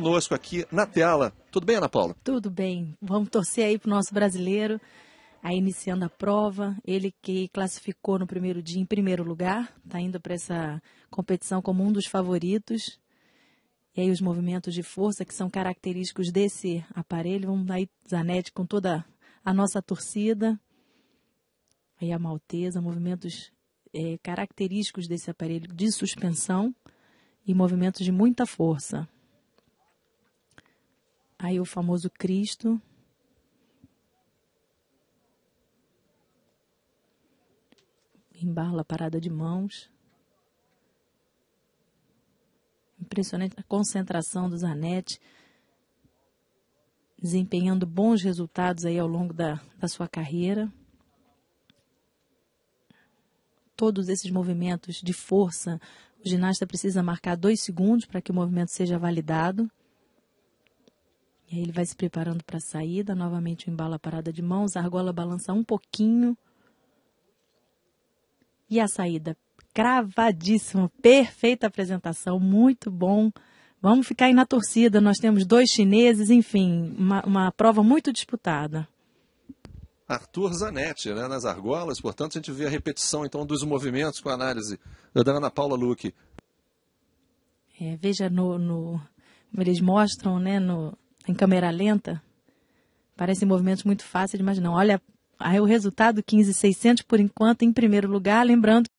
conosco aqui na tela. Tudo bem, Ana Paula? Tudo bem. Vamos torcer aí para o nosso brasileiro, aí iniciando a prova. Ele que classificou no primeiro dia em primeiro lugar, está indo para essa competição como um dos favoritos. E aí os movimentos de força que são característicos desse aparelho. Vamos aí, Zanetti, com toda a nossa torcida. Aí a Malteza, movimentos é, característicos desse aparelho de suspensão e movimentos de muita força. Aí o famoso Cristo. Embala a parada de mãos. Impressionante a concentração do Zanetti, desempenhando bons resultados aí ao longo da, da sua carreira todos esses movimentos de força, o ginasta precisa marcar dois segundos para que o movimento seja validado. E aí ele vai se preparando para a saída, novamente o embala parada de mãos, a argola balança um pouquinho. E a saída cravadíssimo, perfeita apresentação, muito bom. Vamos ficar aí na torcida, nós temos dois chineses, enfim, uma, uma prova muito disputada. Arthur Zanetti, né, nas argolas, portanto a gente vê a repetição então dos movimentos com a análise da Ana Paula Luque. É, veja no, no, como eles mostram, né, no, em câmera lenta, parecem movimentos muito fáceis de imaginar. Olha, aí o resultado 15.600 por enquanto em primeiro lugar, lembrando